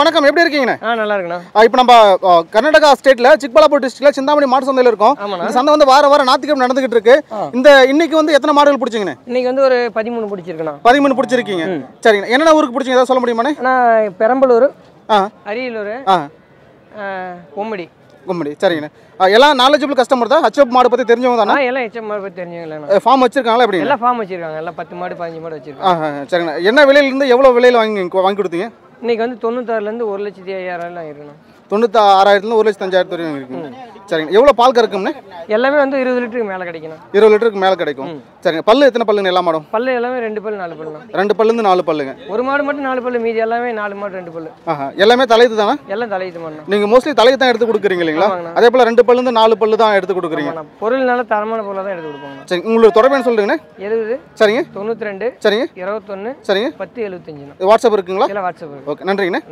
வணக்கம் எப்படி இருக்கீங்கண்ணே நல்லா இருக்குண்ணா இப்போ நம்ம கர்நாடகா ஸ்டேட்ல சிக்பலாபூர் டிஸ்ட்ரிக்ட்ல சிந்தாமணி மாட்டு சந்தையில இருக்கோம் சந்தை வந்து வார வாரம் ஞாயிற்றுக்கிழமை நடந்துகிட்டு இருக்கு இந்த இன்னைக்கு வந்து எத்தனை மாடுகள் பிடிச்சிங்கண்ணே இன்னைக்கு வந்து ஒரு பதிமூணு பிடிச்சிருக்குண்ணா பதிமூணு பிடிச்சிருக்கீங்க சரிங்க என்னென்ன ஊருக்கு பிடிச்சிங்க ஏதாவது சொல்ல முடியுமாண்ணே நான் பெரம்பலூர் அரியலூர் கொம்படி கும்படி சரிங்கண்ணா எல்லாம் நாலேஜபிள் கஸ்டமர் தான் ஹச்எப் மாடு பற்றி தெரிஞ்சவங்க தானே எல்லாம் ஹெச்எப் மாடு பற்றி தெரிஞ்சவங்க ஃபார்ம் வச்சிருக்காங்களா எப்படி எல்லாம் ஃபார்ம் வச்சிருக்காங்க எல்லாம் பத்து மாடு பதினஞ்சு மாடு வச்சிருக்காங்க சரிங்கண்ணா என்ன விலையிலேருந்து எவ்வளோ விலையில் வாங்கி வாங்கி கொடுத்தீங்க இன்னைக்கு வந்து தொண்ணூத்தாறுலேருந்து ஒரு லட்சத்தி ஐயாயிரம் இருக்குண்ணா தொண்ணூற்றி ஆறாயிரத்துலேருந்து ஒரு லட்சத்து அஞ்சாயிரத்து வரையும் இருக்குங்க சரிங்க எவ்வளோ பால் கறக்கும்னு எல்லாமே வந்து இருபது லிட்டருக்கு மேலே கிடைக்கும் இருபது லிட்டருக்கு மேலே கிடைக்கும் சரிங்க பல்லு எத்தனை பல்லுங்க எல்லா மாடும் பல்லு எல்லாமே ரெண்டு பல்லு நாலு பல்லு ரெண்டு பல்லுந்து நாலு பல்லுங்க ஒரு மாடு மட்டும் நாலு பல்லு மீதி எல்லாமே நாலு மாடு ரெண்டு பல்லு எல்லாமே தலையுது தானே எல்லாம் தலையுது மாடு நீங்கள் மோஸ்ட்லி தலையை தான் எடுத்து கொடுக்குறீங்க இல்லைங்களா அதே போல் ரெண்டு பல்லுந்து நாலு பல்லு தான் எடுத்து கொடுக்குறீங்க பொருள்னால தரமான பொருளாக தான் எடுத்து கொடுப்பாங்க சரி உங்களுக்கு தொடர்பு சொல்லுங்கண்ணே எழுபது சரிங்க தொண்ணூற்றி ரெண்டு சரிங்க இருபத்தொன்னு சரிங்க பத்து எழுபத்தஞ்சு வாட்ஸ்அப் இருக்குங்களா இல்லை வாட்ஸ்அப் ஓகே நன்றிங்கண்ணே